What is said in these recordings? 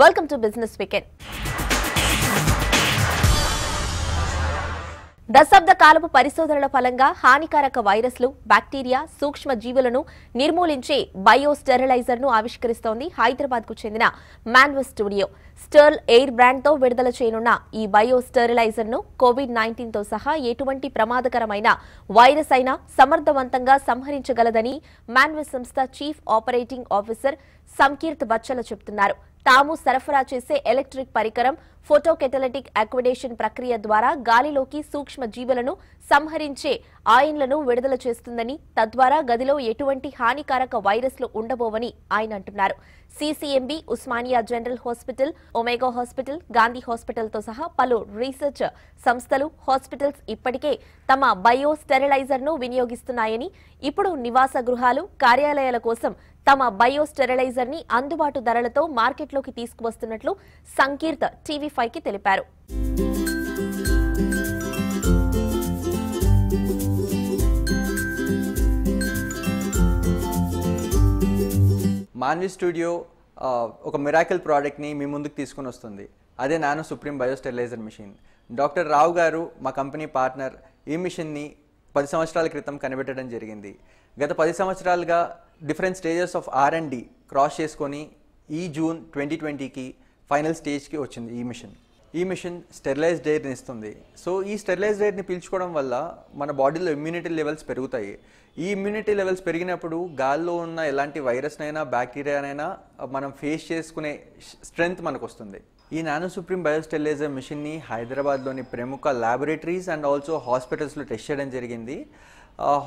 Welcome to business weekend దశాబ్ద కాలపు పరిశోధనల ఫలంగా హానికారక వైరస్లు బ్యాక్టీరియా సూక్ష్మ జీవులను నిర్మూలించే బయో ను ఆవిష్కరిస్తోంది హైదరాబాద్కు చెందిన మాన్వస్ స్టూడియో స్టర్ల్ ఎయిర్ బ్రాండ్తో విడుదల చేయనున్న ఈ బయో ను కోవిడ్ నైన్టీన్తో సహా ఎటువంటి ప్రమాదకరమైన వైరస్ అయినా సమర్థవంతంగా సంహరించగలదని మాన్వస్ సంస్థ చీఫ్ ఆపరేటింగ్ ఆఫీసర్ సంకీర్త్ బచ్చల చెబుతున్నారు తాము సరఫరా చేసే ఎలక్ట్రిక్ పరికరం ఫోటోకెటలెటిక్ అక్విడేషన్ ప్రక్రియ ద్వారా గాలిలోకి సూక్ష్మ జీవులను సంహరించే ఆయన్లను విడుదల చేస్తుందని తద్వారా గదిలో ఎటువంటి హానికారక వైరస్లు ఉండబోవని ఆయన అంటున్నారు CCMB Osmania general hospital Omega hospital Gandhi హాస్పిటల్తో సహా పలు రీసెర్చ్ సంస్థలు హాస్పిటల్స్ ఇప్పటికే తమ బయో స్టెరిలైజర్ను వినియోగిస్తున్నాయని ఇప్పుడు నివాస గృహాలు కార్యాలయాల కోసం తమ బయో స్టెరిలైజర్ ని అందుబాటు ధరలతో మార్కెట్లోకి తీసుకువస్తున్నట్లు సంకీర్త టీవీ ఫైవ్ కి తెలిపారు మాన్వి స్టూడియో ఒక మిరాకిల్ ప్రోడక్ట్ని మీ ముందుకు తీసుకుని వస్తుంది అదే nano supreme biosterilizer machine doctor Rao గారు మా కంపెనీ పార్ట్నర్ ఈ మిషన్ని పది సంవత్సరాల క్రితం కనిపెట్టడం జరిగింది గత పది సంవత్సరాలుగా different stages of R and D cross చేసుకొని ఈ జూన్ ట్వంటీ ట్వంటీకి ఫైనల్ స్టేజ్కి వచ్చింది ఈ మిషన్ ఈ మిషన్ స్టెరిలైజ్డ్ ఎయిర్ని ఇస్తుంది సో ఈ స్టెరిలైజ్డ్ ఎయిర్ని పీల్చుకోవడం వల్ల మన బాడీలో ఇమ్యూనిటీ లెవెల్స్ పెరుగుతాయి ఈ ఇమ్యూనిటీ లెవెల్స్ పెరిగినప్పుడు గాల్లో ఉన్న ఎలాంటి వైరస్నైనా బ్యాక్టీరియానైనా మనం ఫేస్ చేసుకునే స్ట్రెంగ్త్ మనకు వస్తుంది ఈ నానో సుప్రీం బయోస్టెరిలైజర్ మిషన్ని హైదరాబాద్లోని ప్రముఖ ల్యాబొరేటరీస్ అండ్ ఆల్సో హాస్పిటల్స్లో టెస్ట్ చేయడం జరిగింది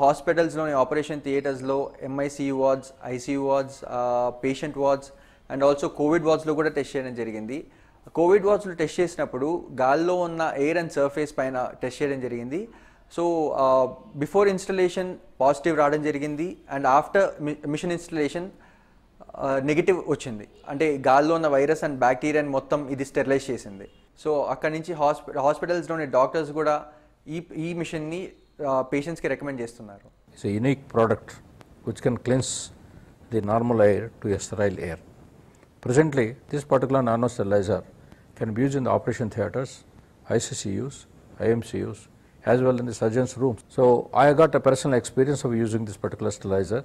హాస్పిటల్స్లోని ఆపరేషన్ థియేటర్స్లో MIC wards IC wards patient wards and also Covid వార్డ్స్లో కూడా టెస్ట్ చేయడం జరిగింది కోవిడ్ వార్డ్స్లో టెస్ట్ చేసినప్పుడు గాల్లో ఉన్న ఎయిర్ అండ్ సర్ఫేస్ పైన టెస్ట్ చేయడం జరిగింది సో బిఫోర్ ఇన్స్టలేషన్ పాజిటివ్ రావడం జరిగింది and after machine installation negative వచ్చింది అంటే గాల్లో ఉన్న వైరస్ అండ్ బ్యాక్టీరియాని మొత్తం ఇది స్టెరిలైజ్ చేసింది సో అక్కడి నుంచి హాస్పి హాస్పిటల్స్లోని డాక్టర్స్ కూడా ఈ ఈ మిషన్ని పేషెంట్స్కి రికమెండ్ చేస్తున్నారు it's unique product which can cleans the normal air to a air presently this particular nano sterilizer can be use in the operation theatres ICCUs IMCUs as well in the surgeon's room. So I got a personal experience of using this particular sterilizer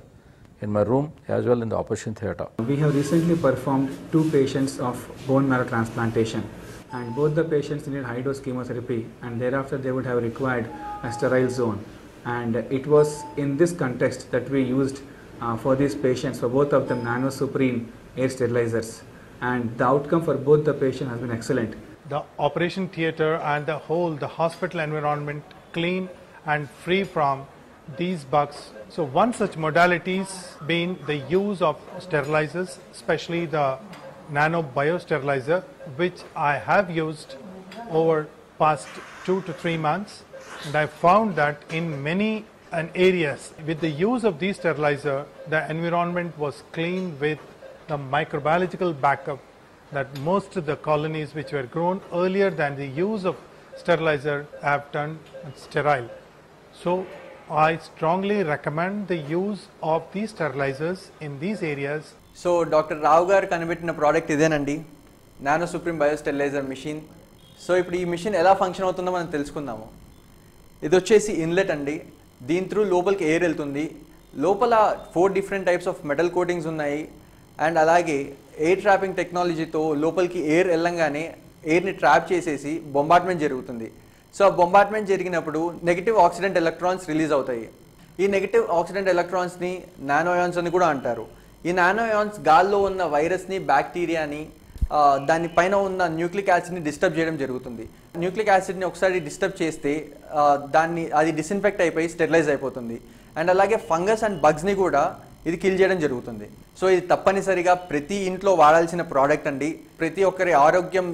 in my room as well in the operation theatre. We have recently performed two patients of bone marrow transplantation and both the patients needed high dose chemotherapy and thereafter they would have required a sterile zone and it was in this context that we used uh, for these patients for both of them nanosuprene air sterilizers and the outcome for both the patients has been excellent the operation theater and the whole the hospital environment clean and free from these bugs. So one such modality's been the use of sterilizers, especially the nano bio sterilizer, which I have used over past two to three months. And I found that in many and areas with the use of these sterilizer, the environment was cleaned with the microbiological backup that most of the colonies which were grown earlier than the use of sterilizer have turned sterile. So I strongly recommend the use of these sterilizers in these areas. So Dr. Raugar Kanabitna product is Nandi, Nano Supreme Biosterilizer Machine. So if the machine ela function out on the one inlet andi, din through local air el tundi, local four different types of metal coatings and alage air trapping టెక్నాలజీతో లోపలికి air వెళ్ళంగానే ఎయిర్ని trap చేసేసి బొంబాట్మెంట్ జరుగుతుంది so బొంబాట్మెంట్ జరిగినప్పుడు negative accident electrons release అవుతాయి ఈ negative accident ఎలక్ట్రాన్స్ని నానోయాన్స్ అని కూడా అంటారు ఈ నానోయాన్స్ గాల్లో ఉన్న వైరస్ని బ్యాక్టీరియాని దానిపైన ఉన్న న్యూక్లిక్ యాసిడ్ని డిస్టర్బ్ చేయడం జరుగుతుంది న్యూక్లిక్ యాసిడ్ని ఒకసారి డిస్టర్బ్ చేస్తే దాన్ని అది డిస్ఇన్ఫెక్ట్ అయిపోయి స్టెరిలైజ్ అయిపోతుంది అండ్ అలాగే ఫంగస్ అండ్ బగ్స్ని కూడా ఇది కిల్ చేయడం జరుగుతుంది సో ఇది తప్పనిసరిగా ప్రతి ఇంట్లో వాడాల్సిన ప్రోడక్ట్ అండి ప్రతి ఒక్కరి ఆరోగ్యం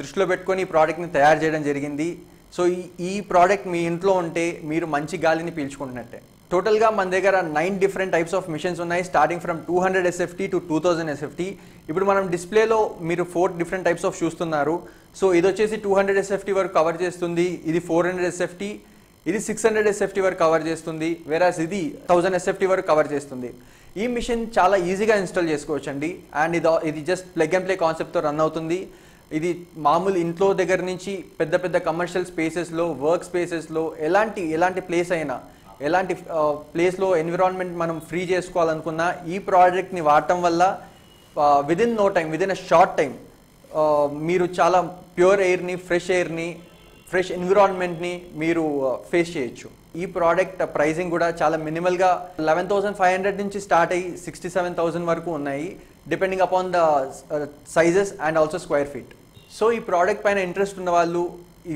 దృష్టిలో పెట్టుకొని ఈ ప్రోడక్ట్ని తయారు చేయడం జరిగింది సో ఈ ఈ ప్రోడక్ట్ మీ ఇంట్లో ఉంటే మీరు మంచి గాలిని పీల్చుకుంటున్నట్టే టోటల్గా మన దగ్గర nine different types of machines ఉన్నాయి starting from two hundred SFT to two thousand SFT ఇప్పుడు మనం డిస్ప్లేలో మీరు ఫోర్ డిఫరెంట్ టైప్స్ ఆఫ్ చూస్తున్నారు సో ఇది వచ్చేసి టూ హండ్రెడ్ ఎస్ఎఫ్టీ వరకు కవర్ చేస్తుంది ఇది ఫోర్ హండ్రెడ్ ఎస్ఎఫ్టీ ఇది సిక్స్ హండ్రెడ్ ఎస్ఎఫ్టీ వరకు కవర్ చేస్తుంది వేరాస్ ఇది థౌజండ్ ఎస్ఎఫ్టీ వరకు కవర్ చేస్తుంది ఈ మిషన్ చాలా ఈజీగా ఇన్స్టాల్ చేసుకోవచ్చు అండి అండ్ ఇది ఇది జస్ట్ ప్లగ్ అండ్ ప్లే కాన్సెప్ట్తో రన్ అవుతుంది ఇది మామూలు ఇంట్లో దగ్గర నుంచి పెద్ద పెద్ద కమర్షియల్ స్పేసెస్లో వర్క్ స్పేసెస్లో ఎలాంటి ఎలాంటి ప్లేస్ అయినా ఎలాంటి ప్లేస్లో ఎన్విరాన్మెంట్ మనం ఫ్రీ చేసుకోవాలనుకున్నా ఈ ప్రోడక్ట్ని వాడటం వల్ల within no time within a short time మీరు చాలా ప్యూర్ ఎయిర్ని ఫ్రెష్ ఎయిర్ని ఫ్రెష్ ఎన్విరాన్మెంట్ని మీరు ఫేస్ చేయొచ్చు ఈ ప్రోడక్ట్ ప్రైజింగ్ కూడా చాలా మినిమల్గా లెవెన్ థౌసండ్ ఫైవ్ హండ్రెడ్ నుంచి స్టార్ట్ అయ్యి సిక్స్టీ సెవెన్ థౌసండ్ వరకు ఉన్నాయి depending upon the sizes and also square feet so ఈ ప్రోడక్ట్ పైన ఇంట్రెస్ట్ ఉన్న వాళ్ళు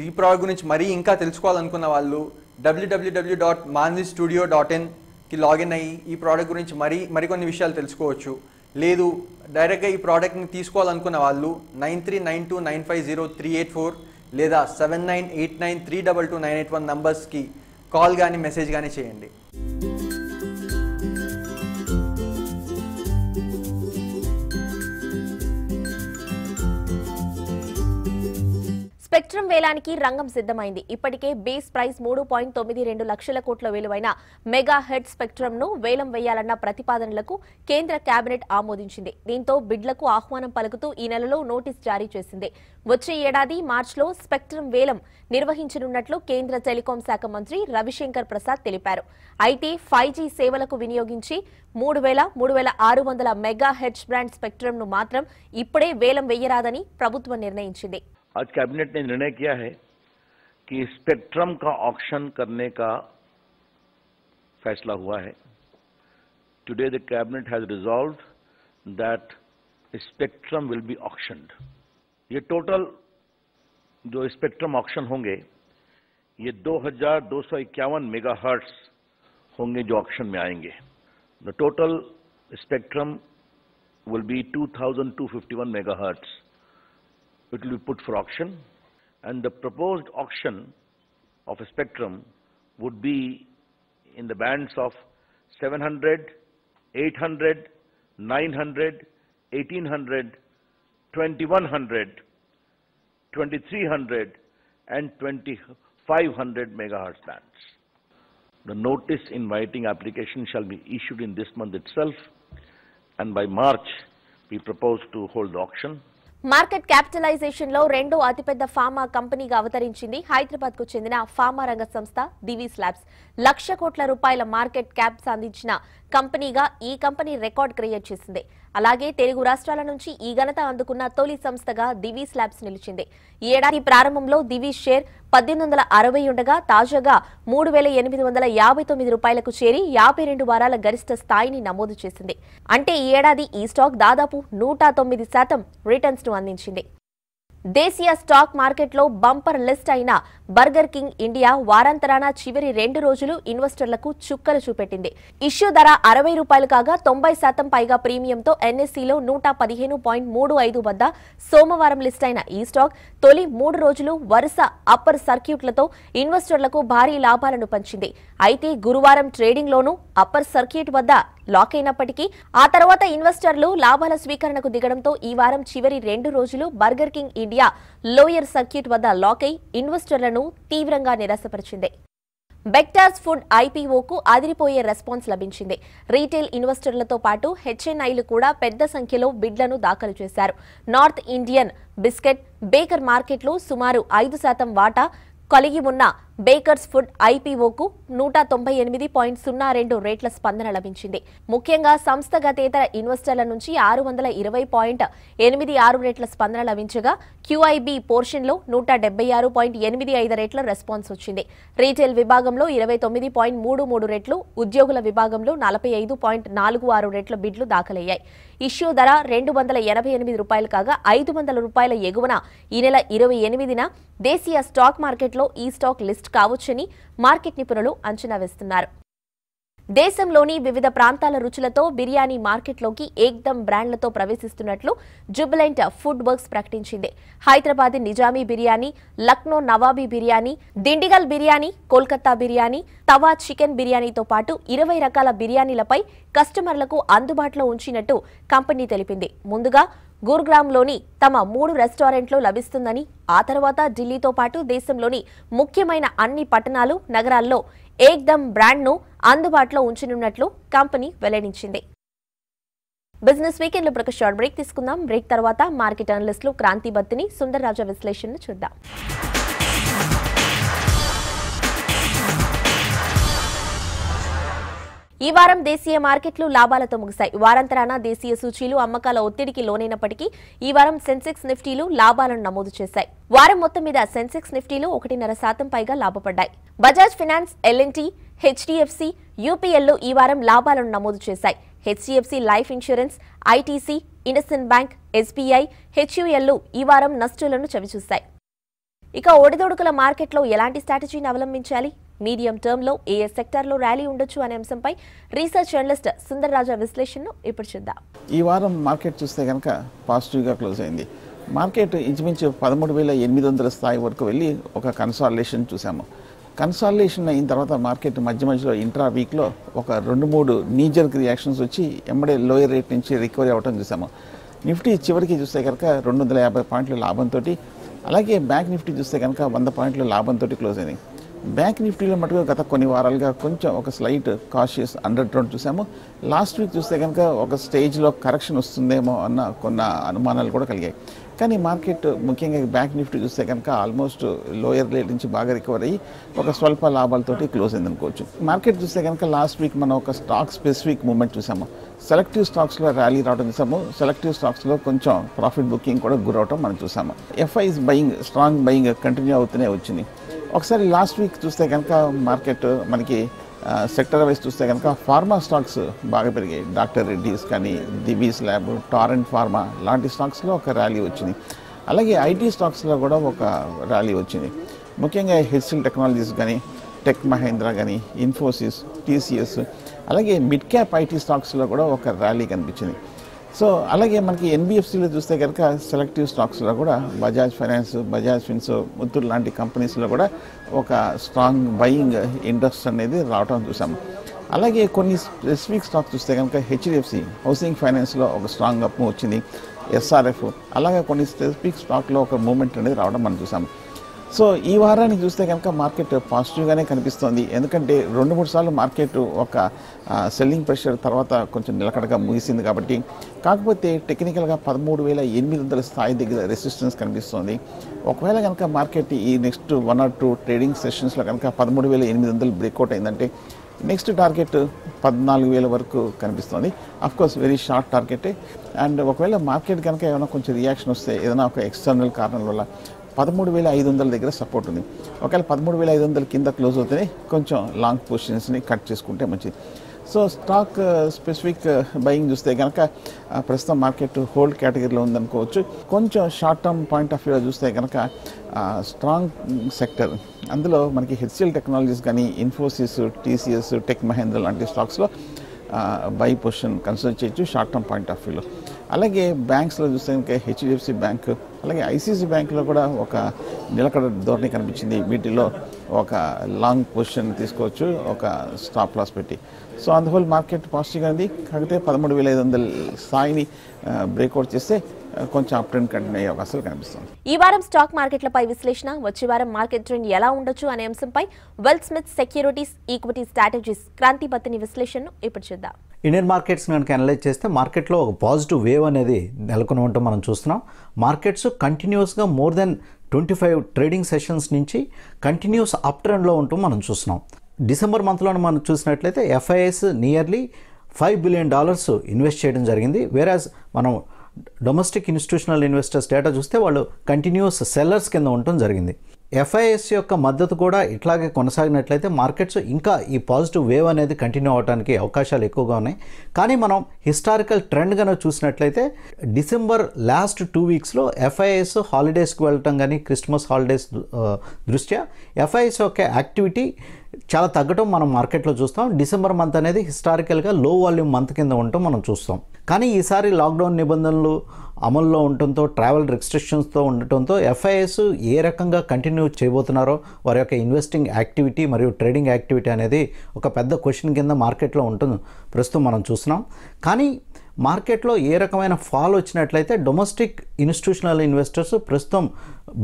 ఈ ప్రోడక్ట్ గురించి మరీ ఇంకా తెలుసుకోవాలనుకున్న వాళ్ళు WWW dot Manvi studio dot ఇన్కి లాగిన్ అయ్యి ఈ ప్రోడక్ట్ గురించి మరీ మరికొన్ని విషయాలు తెలుసుకోవచ్చు లేదు డైరెక్ట్గా ఈ ప్రోడక్ట్ని తీసుకోవాలనుకున్న వాళ్ళు nine three nine two nine five zero three eight four లేదా seven nine eight nine three double two nine eight one నంబర్స్కి కాల్ కానీ మెసేజ్ కానీ చేయండి సంవత్సరం వేలానికి రంగం సిద్ధమైంది ఇప్పటికే బేస్ ప్రైస్ మూడు పాయింట్ తొమ్మిది రెండు లక్షల కోట్ల విలువైన మెగా హెడ్ స్పెక్ట్రమ్ ను వేలం వేయాలన్న ప్రతిపాదనలకు కేంద్ర కేబినెట్ ఆమోదించింది దీంతో బిడ్లకు ఆహ్వానం పలుకుతూ ఈ నెలలో నోటీస్ జారీ చేసింది వచ్చే ఏడాది మార్చిలో స్పెక్ట్రమ్ వేలం నిర్వహించనున్నట్లు కేంద్ర టెలికాం శాఖ మంత్రి రవిశంకర్ ప్రసాద్ తెలిపారు అయితే ఫైవ్ సేవలకు వినియోగించి మూడు వేల మూడు వేల ఆరు వందల మెగా హెడ్స్ బ్రాండ్ స్పెక్ట్రమ్ ను మాత్రం ఇప్పుడే వేలం వేయరాదని ప్రభుత్వం నిర్ణయించింది आज कैबिनेट ने निर्णय किया है कि स्पेक्ट्रम का ऑक्शन करने का फैसला हुआ है today the cabinet has resolve that spectrum will be auctioned ये टोटल जो स्पेक्ट्रम ऑक्शन होंगे ये 2251 मेगाहर्ट्ज होंगे जो ऑक्शन में आएंगे the total spectrum fifty one 2251 hertz It will be put for auction and the proposed auction of a spectrum would be in the bands of 700, 800, 900, 1800, 2100, 2300 and 2500 megahertz bands. The notice inviting application shall be issued in this month itself and by March we propose to hold the auction. Market capitalisation లో రెండో అతిపెద్ద pharma కంపెనీగా అవతరించింది హైదరాబాద్ కు చెందిన pharma రంగ సంస్థ Divi's labs లక్ష కోట్ల రూపాయల మార్కెట్ క్యాప్ సాధించిన కంపెనీగా ఈ కంపెనీ రికార్డ్ క్రియేట్ చేసింది అలాగే తెలుగు రాష్ట్రాల నుంచి ఈ ఘనత అందుకున్న తొలి సంస్థగా దివీస్ ల్యాబ్స్ నిలిచింది ఈ ఏడాది ప్రారంభంలో దివీస్ షేర్ పద్దెనిమిది వందల అరవై ఉండగా తాజాగా మూడు వేల ఎనిమిది వందల యాభై తొమ్మిది రూపాయలకు చేరి యాభై రెండు వారాల గరిష్ట స్థాయిని నమోదు చేసింది అంటే ఈ ఏడాది ఈ స్టాక్ దాదాపు నూట తొమ్మిది శాతం రిటర్న్స్ ను అందించింది దేశీయ స్టాక్ మార్కెట్లో బంపర్ లిస్ట్ అయిన బర్గర్ కింగ్ ఇండియా వారాంతరాన చివరి రెండు రోజులు ఇన్వెస్టర్లకు చుక్కలు చూపెట్టింది ఇష్యూ ధర అరవై రూపాయలు కాగా తొంభై శాతం పైగా ప్రీమియంతో ఎన్ఎస్సీలో నూట పదిహేను పాయింట్ మూడు ఐదు వద్ద సోమవారం లిస్ట్ అయిన ఈ స్టాక్ తొలి మూడు రోజులు వరుస అప్పర్ సర్క్యూట్లతో ఇన్వెస్టర్లకు భారీ లాభాలను పంచింది అయితే గురువారం ట్రేడింగ్లోనూ అప్పర్ సర్క్యూట్ వద్ద లాక్ అయినప్పటికీ ఆ తర్వాత ఇన్వెస్టర్లు లాభాల స్వీకరణకు దిగడంతో ఈ వారం చివరి రెండు రోజులు Burger King India lower circuit వద్ద లాక్ అయి ఇన్వెస్టర్లను తీవ్రంగా నిరాశపరిచింది బెక్టాస్ ఫుడ్ ఐపీఓకు అదిరిపోయే రెస్పాన్స్ లభించింది రీటైల్ ఇన్వెస్టర్లతో పాటు హెచ్ఎన్ఐలు కూడా పెద్ద సంఖ్యలో బిడ్లను దాఖలు చేశారు నార్త్ ఇండియన్ బిస్కెట్ బేకర్ మార్కెట్లో సుమారు ఐదు శాతం వాటా కలిగి ఉన్న బేకర్స్ ఫుడ్ ఐపీఓకు నూట తొంభై ఎనిమిది పాయింట్ సున్నా రెండు రేట్ల స్పందన లభించింది ముఖ్యంగా సంస్థగతేతర ఇన్వెస్టర్ల నుంచి ఆరు వందల ఇరవై పాయింట్ ఎనిమిది ఆరు రేట్ల స్పందన లభించగా క్యూఐబీ పోర్షన్లో నూట డెబ్బై ఆరు పాయింట్ ఎనిమిది ఐదు రేట్ల రెస్పాన్స్ వచ్చింది రీటైల్ విభాగంలో ఇరవై తొమ్మిది పాయింట్ మూడు మూడు రేట్లు ఉద్యోగుల విభాగంలో నలభై ఐదు పాయింట్ నాలుగు ఆరు రేట్ల బిడ్లు దాఖలయ్యాయి ఇష్యూ ధర రెండు వందల ఎనభై ఎనిమిది రూపాయలు కాగా ఐదు వందల రూపాయల ఎగువన ఈ నెల ఇరవై ఎనిమిదిన దేశీయ స్టాక్ మార్కెట్లో ఈ స్టాక్ లిస్ట్ బూస్ట్ కావచ్చని మార్కెట్ నిపుణులు అంచనా వేస్తున్నారు దేశంలోని వివిధ ప్రాంతాల రుచులతో బిర్యానీ మార్కెట్లోకి ఏక్దమ్ బ్రాండ్లతో ప్రవేశిస్తున్నట్లు జుబిలెంట్ ఫుడ్ వర్క్స్ ప్రకటించింది హైదరాబాద్ నిజామీ బిర్యానీ లక్నో నవాబీ బిర్యానీ దిండిగల్ బిర్యానీ కోల్కతా బిర్యానీ తవా చికెన్ బిర్యానీతో పాటు ఇరవై రకాల బిర్యానీలపై కస్టమర్లకు అందుబాటులో ఉంచినట్టు కంపెనీ తెలిపింది ముందుగా గూర్గ్రామ్లోని తమ మూడు రెస్టారెంట్లో లభిస్తుందని ఆ తర్వాత ఢిల్లీతో పాటు దేశంలోని ముఖ్యమైన అన్ని పట్టణాలు నగరాల్లో ఏక్దమ్ బ్రాండ్ను అందుబాటులో ఉంచనున్నట్లు కంపెనీ వెల్లడించింది బిజినెస్ లో ఒక షార్ట్ బ్రేక్ తీసుకుందాం బ్రేక్ తర్వాత మార్కెట్ అనలిస్టులు క్రాంతి బత్తిని సుందర్రాజ విశ్లేషణను చూద్దాం ఈ వారం దేశీయ మార్కెట్లు లాభాలతో ముగిశాయి వారాంతరాన దేశీయ సూచీలు అమ్మకాల ఒత్తిడికి లోనైనప్పటికీ ఈ వారం సెన్సెక్స్ నిఫ్టీలు లాభాలను నమోదు చేశాయి వారం మొత్తం మీద సెన్సెక్స్ నిఫ్టీలు ఒకటిన్నర శాతం పైగా లాభపడ్డాయి బజాజ్ ఫినాన్స్ ఎల్ఎన్టీ హెచ్డిఎఫ్సి యూపీఎల్లో ఈ వారం లాభాలను నమోదు చేశాయి HDFC life insurance ITC IndusInd bank SBI హెచ్యుఎల్లు ఈ వారం నష్టాలను చవిచూశాయి ఇక ఒడిదొడుకుల మార్కెట్లో ఎలాంటి స్ట్రాటజీని అవలంబించాలి మీడియం టర్మ్లో ఏ సెక్టార్లో ర్యాలీ ఉండొచ్చు అనే అంశంపై రీసెర్చ్ జర్నలిస్ట్ సుందర్ రాజా విశ్లేషణను ఇప్పుడు చూద్దాం ఈ వారం మార్కెట్ చూస్తే కనుక పాజిటివ్గా క్లోజ్ అయింది మార్కెట్ ఇంచుమించు పదమూడు వేల ఎనిమిది వందల స్థాయి వరకు వెళ్ళి ఒక కన్సాలిడేషన్ చూసాము కన్సాలిడేషన్ అయిన తర్వాత మార్కెట్ మధ్య మధ్యలో ఇంట్రా వీక్లో ఒక రెండు మూడు నీజర్క్ రియాక్షన్స్ వచ్చి ఎమ్మడే లోయర్ రేట్ నుంచి రికవరీ అవ్వడం చూసాము నిఫ్టీ చివరికి చూస్తే కనుక రెండు వందల యాభై పాయింట్ల లాభంతో అలాగే బ్యాంక్ నిఫ్టీ చూస్తే కనుక వంద పాయింట్ల లాభంతో క్లోజ్ అయింది బ్యాంక్ నిఫ్టీలో మటుకు గత కొన్ని వారాలుగా కొంచెం ఒక స్లైట్ కాషియస్ అండర్ ట్రెండ్ చూసాము లాస్ట్ వీక్ చూస్తే కనుక ఒక స్టేజ్లో కరెక్షన్ వస్తుందేమో అన్న కొన్న అనుమానాలు కూడా కలిగాయి కానీ మార్కెట్ ముఖ్యంగా బ్యాంక్ నిఫ్టీ చూస్తే కనుక ఆల్మోస్ట్ లోయర్ రేట్ నుంచి బాగా రికవర్ అయ్యి ఒక స్వల్ప లాభాలతోటి క్లోజ్ అయింది అనుకోవచ్చు మార్కెట్ చూస్తే కనుక లాస్ట్ వీక్ మనం ఒక స్టాక్ స్పెసిఫిక్ మూమెంట్ చూసాము సెలెక్టివ్ స్టాక్స్లో ర్యాలీ రావడం చూసాము సెలెక్టివ్ స్టాక్స్లో కొంచెం ప్రాఫిట్ బుకింగ్ కూడా గురవటం మనం చూసాము FIs buying strong buying continue అవుతూనే వచ్చింది ఒకసారి లాస్ట్ వీక్ చూస్తే కనుక మార్కెట్ మనకి సెక్టర్ వైజ్ చూస్తే కనుక ఫార్మా స్టాక్స్ బాగా పెరిగాయి డాక్టర్ రెడ్డిస్ కానీ దివీస్ ల్యాబ్ టారెంట్ ఫార్మా లాంటి స్టాక్స్లో ఒక ర్యాలీ వచ్చింది అలాగే ఐటీ స్టాక్స్లో కూడా ఒక ర్యాలీ వచ్చింది ముఖ్యంగా హెచ్సిల్ టెక్నాలజీస్ కానీ టెక్ మహేంద్ర కానీ ఇన్ఫోసిస్ టీసీఎస్ అలాగే మిడ్ క్యాప్ ఐటీ స్టాక్స్లో కూడా ఒక ర్యాలీ కనిపించింది సో అలాగే మనకి ఎన్బిఎఫ్సిలో చూస్తే కనుక సెలెక్టివ్ స్టాక్స్లో కూడా బజాజ్ ఫైనాన్స్ బజాజ్ ఫిన్స్ ముత్తూర్ లాంటి కంపెనీస్లో కూడా ఒక స్ట్రాంగ్ బయింగ్ ఇంట్రెస్ట్ అనేది రావటం చూసాము అలాగే కొన్ని స్పెసిఫిక్ స్టాక్స్ చూస్తే కనుక హెచ్డిఎఫ్సి హౌసింగ్ ఫైనాన్స్లో ఒక స్ట్రాంగ్ అప్ వచ్చింది ఎస్ఆర్ఎఫ్ అలాగే కొన్ని స్పెసిఫిక్ స్టాక్లో ఒక మూమెంట్ అనేది రావడం మనం చూసాము సో ఈ వారాన్ని చూస్తే కనుక మార్కెట్ పాజిటివ్గానే కనిపిస్తోంది ఎందుకంటే రెండు మూడు సార్లు మార్కెట్ ఒక సెల్లింగ్ ప్రెషర్ తర్వాత కొంచెం నిలకడగా ముగిసింది కాబట్టి కాకపోతే టెక్నికల్గా పదమూడు వేల ఎనిమిది వందల స్థాయి దగ్గర రెసిస్టెన్స్ కనిపిస్తోంది ఒకవేళ కనుక మార్కెట్ ఈ next one or two trading సెషన్స్లో కనుక పదమూడు వేల ఎనిమిది వందలు బ్రేక్అవుట్ అయిందంటే నెక్స్ట్ టార్గెట్ పద్నాలుగు వేల వరకు కనిపిస్తుంది కోర్స్ వెరీ షార్ట్ టార్గెటే అండ్ ఒకవేళ మార్కెట్ కనుక ఏమైనా కొంచెం రియాక్షన్ వస్తే ఏదైనా ఒక ఎక్స్టర్నల్ కారణాల వల్ల పదమూడు వేల ఐదు వందల దగ్గర సపోర్ట్ ఉంది ఒకవేళ పదమూడు వేల ఐదు వందల కింద క్లోజ్ అవుతేనే కొంచెం లాంగ్ పొజిషన్స్ని కట్ చేసుకుంటే మంచిది సో స్టాక్ స్పెసిఫిక్ బయింగ్ చూస్తే కనుక ప్రస్తుతం మార్కెట్ హోల్డ్ కేటగిరీలో ఉందనుకోవచ్చు కొంచెం షార్ట్ టర్మ్ పాయింట్ ఆఫ్ వ్యూలో చూస్తే కనుక స్ట్రాంగ్ సెక్టర్ అందులో మనకి హెచ్సిఎల్ టెక్నాలజీస్ కానీ ఇన్ఫోసిస్ టీసీఎస్ టెక్ మహేంద్ర లాంటి స్టాక్స్లో బై పొజిషన్ కన్సిడర్ చేయొచ్చు షార్ట్ టర్మ్ పాయింట్ ఆఫ్ వ్యూలో అలాగే బ్యాంక్స్లో చూస్తే ఇంకా హెచ్డిఎఫ్సి బ్యాంక్ అలాగే ఐసీసీ బ్యాంక్లో కూడా ఒక నిలకడ ధోరణి కనిపించింది వీటిలో ఒక లాంగ్ పొజిషన్ తీసుకోవచ్చు ఒక స్టాప్ లాస్ పెట్టి సో అందువల్ల మార్కెట్ పాజిటివ్గా ఉంది కాకపోతే పదమూడు వేల ఐదు వందల స్థాయిని బ్రేక్అవుట్ చేస్తే కొంచెం అప్ ట్రెండ్ కంటిన్యూ అయ్యే అవకాశాలు కనిపిస్తుంది ఈ వారం స్టాక్ మార్కెట్లపై విశ్లేషణ వచ్చే వారం మార్కెట్ ట్రెండ్ ఎలా ఉండొచ్చు అనే అంశంపై wealth smith securities equity strategies Kranthi Bathini విశ్లేషణను ఇప్పుడు చూద్దాం ఇండియన్ మార్కెట్స్ కనుక అనలైజ్ చేస్తే మార్కెట్లో ఒక పాజిటివ్ వేవ్ అనేది నెలకొని ఉంటాం మనం చూస్తున్నాం మార్కెట్స్ కంటిన్యూస్గా more than twenty five trading sessions నుంచి కంటిన్యూస్ అప్ ట్రెండ్లో ఉంటూ మనం చూస్తున్నాం డిసెంబర్ మంత్లోనే మనం చూసినట్లయితే FIs nearly five billion dollars invest చేయడం జరిగింది వేరాజ్ మనం డొమెస్టిక్ ఇన్స్టిట్యూషనల్ ఇన్వెస్టర్స్ డేటా చూస్తే వాళ్ళు కంటిన్యూస్ సెల్లర్స్ కింద ఉండటం జరిగింది ఎఫ్ఐఎస్ యొక్క మద్దతు కూడా ఇట్లాగే కొనసాగినట్లయితే మార్కెట్స్ ఇంకా ఈ పాజిటివ్ వేవ్ అనేది కంటిన్యూ అవడానికి అవకాశాలు ఎక్కువగా ఉన్నాయి కానీ మనం హిస్టారికల్ ట్రెండ్ కనుక చూసినట్లయితే డిసెంబర్ లాస్ట్ టూ వీక్స్లో ఎఫ్ఐఎస్ హాలిడేస్కి వెళ్ళటం కానీ క్రిస్మస్ హాలిడేస్ దృష్ట్యా ఎఫ్ఐఎస్ యొక్క యాక్టివిటీ చాలా తగ్గటం మనం మార్కెట్లో చూస్తాం డిసెంబర్ మంత్ అనేది హిస్టారికల్గా లో వాల్యూమ్ మంత్ కింద ఉండటం మనం చూస్తాం కానీ ఈసారి లాక్డౌన్ నిబంధనలు అమల్లో ఉండటంతో ట్రావెల్ రిస్ట్రిక్షన్స్తో ఉండటంతో ఎఫ్ఐఎస్ ఏ రకంగా కంటిన్యూ చేయబోతున్నారో వారి యొక్క ఇన్వెస్టింగ్ యాక్టివిటీ మరియు ట్రేడింగ్ యాక్టివిటీ అనేది ఒక పెద్ద క్వశ్చన్ కింద మార్కెట్లో ఉంటుంది ప్రస్తుతం మనం చూస్తున్నాం కానీ మార్కెట్లో ఏ రకమైన ఫాల్ వచ్చినట్లయితే డొమెస్టిక్ ఇన్స్టిట్యూషనల్ ఇన్వెస్టర్స్ ప్రస్తుతం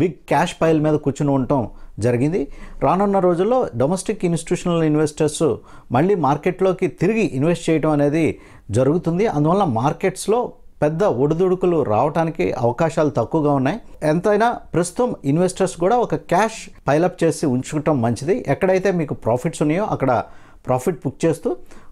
బిగ్ క్యాష్ పైల్ మీద కూర్చుని ఉండటం జరిగింది రానున్న రోజుల్లో డొమెస్టిక్ ఇన్స్టిట్యూషనల్ ఇన్వెస్టర్స్ మళ్ళీ మార్కెట్లోకి తిరిగి ఇన్వెస్ట్ చేయడం అనేది జరుగుతుంది అందువల్ల మార్కెట్స్లో పెద్ద ఒడిదుడుకులు రావటానికి అవకాశాలు తక్కువగా ఉన్నాయి ఎంతైనా ప్రస్తుతం ఇన్వెస్టర్స్ కూడా ఒక క్యాష్ పైలప్ చేసి ఉంచుకోవటం మంచిది ఎక్కడైతే మీకు ప్రాఫిట్స్ ఉన్నాయో అక్కడ ప్రాఫిట్ బుక్ చేస్తూ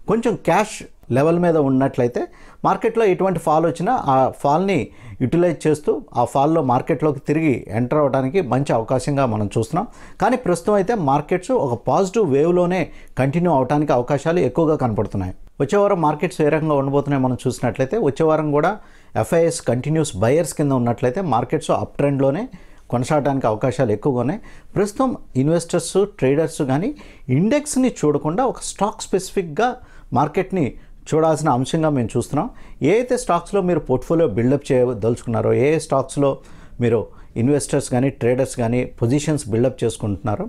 కొంచెం క్యాష్ లెవెల్ మీద ఉన్నట్లయితే మార్కెట్లో ఎటువంటి ఫాల్ వచ్చినా ఆ ఫాల్ని యూటిలైజ్ చేస్తూ ఆ ఫాల్లో మార్కెట్లోకి తిరిగి ఎంటర్ అవడానికి మంచి అవకాశంగా మనం చూస్తున్నాం కానీ ప్రస్తుతం అయితే మార్కెట్స్ ఒక పాజిటివ్ వేవ్లోనే కంటిన్యూ అవడానికి అవకాశాలు ఎక్కువగా కనపడుతున్నాయి వచ్చే వారం మార్కెట్స్ ఏ రకంగా ఉండబోతున్నాయి మనం చూసినట్లయితే వచ్చే వారం కూడా ఎఫ్ఐఎస్ కంటిన్యూస్ బయర్స్ కింద ఉన్నట్లయితే మార్కెట్స్ అప్ ట్రెండ్లోనే కొనసాగడానికి అవకాశాలు ఎక్కువగానే ప్రస్తుతం ఇన్వెస్టర్స్ ట్రేడర్స్ కానీ ఇండెక్స్ని చూడకుండా ఒక స్టాక్ స్పెసిఫిక్గా మార్కెట్ని చూడాల్సిన అంశంగా మేము చూస్తున్నాం ఏ అయితే స్టాక్స్లో మీరు పోర్ట్ఫోలియో బిల్డప్ చేయదలుచుకున్నారో ఏ స్టాక్స్లో మీరు ఇన్వెస్టర్స్ కానీ ట్రేడర్స్ కానీ పొజిషన్స్ బిల్డప్ చేసుకుంటున్నారు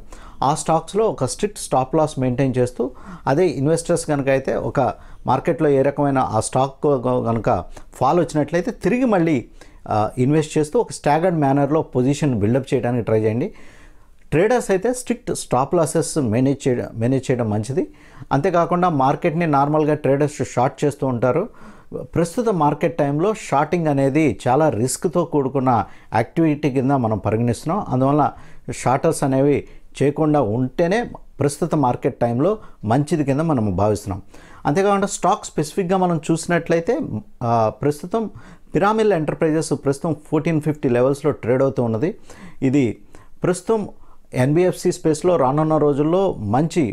ఆ స్టాక్స్లో ఒక స్ట్రిక్ట్ స్టాప్ లాస్ మెయింటైన్ చేస్తూ అదే ఇన్వెస్టర్స్ కనుక అయితే ఒక మార్కెట్లో ఏ రకమైన ఆ స్టాక్ కనుక ఫాల్ వచ్చినట్లయితే తిరిగి మళ్ళీ ఇన్వెస్ట్ చేస్తూ ఒక స్టాగర్డ్ మేనర్లో పొజిషన్ బిల్డప్ చేయడానికి ట్రై చేయండి ట్రేడర్స్ అయితే స్ట్రిక్ట్ స్టాప్ లాసెస్ మేనేజ్ చేయడం మేనేజ్ చేయడం మంచిది అంతేకాకుండా మార్కెట్ని నార్మల్గా ట్రేడర్స్ షార్ట్ చేస్తూ ఉంటారు ప్రస్తుత మార్కెట్ టైంలో షార్టింగ్ అనేది చాలా రిస్క్తో కూడుకున్న యాక్టివిటీ కింద మనం పరిగణిస్తున్నాం అందువల్ల షార్టర్స్ అనేవి చేయకుండా ఉంటేనే ప్రస్తుత మార్కెట్ టైంలో మంచిది కింద మనం భావిస్తున్నాం అంతేకాకుండా స్టాక్ స్పెసిఫిక్గా మనం చూసినట్లయితే ప్రస్తుతం పిరామిల్ ఎంటర్ప్రైజెస్ ప్రస్తుతం ఫోర్టీన్ ఫిఫ్టీ లెవెల్స్లో ట్రేడ్ అవుతూ ఉన్నది ఇది ప్రస్తుతం ఎన్బిఎఫ్సి స్పేస్లో రానున్న రోజుల్లో మంచి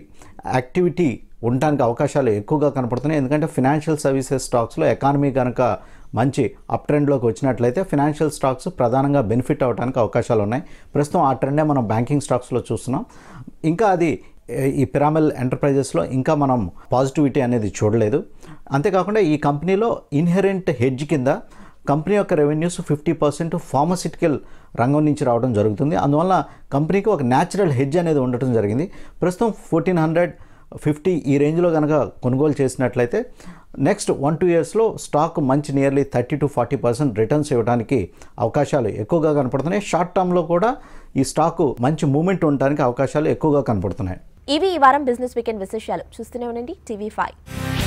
యాక్టివిటీ ఉండడానికి అవకాశాలు ఎక్కువగా కనపడుతున్నాయి ఎందుకంటే ఫినాన్షియల్ సర్వీసెస్ స్టాక్స్లో ఎకానమీ కనుక మంచి అప్ ట్రెండ్లోకి వచ్చినట్లయితే ఫినాన్షియల్ స్టాక్స్ ప్రధానంగా బెనిఫిట్ అవడానికి అవకాశాలు ఉన్నాయి ప్రస్తుతం ఆ ట్రెండే మనం బ్యాంకింగ్ స్టాక్స్లో చూస్తున్నాం ఇంకా అది ఈ పిరామిల్ ఎంటర్ప్రైజెస్లో ఇంకా మనం పాజిటివిటీ అనేది చూడలేదు అంతేకాకుండా ఈ కంపెనీలో ఇన్హెరెంట్ హెడ్జ్ కింద కంపెనీ యొక్క రెవెన్యూస్ ఫిఫ్టీ పర్సెంట్ ఫార్మసిటికల్ రంగం నుంచి రావడం జరుగుతుంది అందువల్ల కంపెనీకి ఒక న్యాచురల్ హెడ్జ్ అనేది ఉండటం జరిగింది ప్రస్తుతం ఫోర్టీన్ హండ్రెడ్ ఫిఫ్టీ ఈ రేంజ్లో కనుక కొనుగోలు చేసినట్లయితే నెక్స్ట్ వన్ టూ ఇయర్స్లో స్టాక్ మంచి nearly thirty to forty percent returns ఇవ్వడానికి అవకాశాలు ఎక్కువగా కనపడుతున్నాయి షార్ట్ టర్మ్లో కూడా ఈ స్టాక్ మంచి మూమెంట్ ఉండడానికి అవకాశాలు ఎక్కువగా కనపడుతున్నాయి ఇవి ఈ వారం బిజినెస్ వీకెండ్ విశేషాలు చూస్తూనే ఉండండి టీవీ ఫైవ్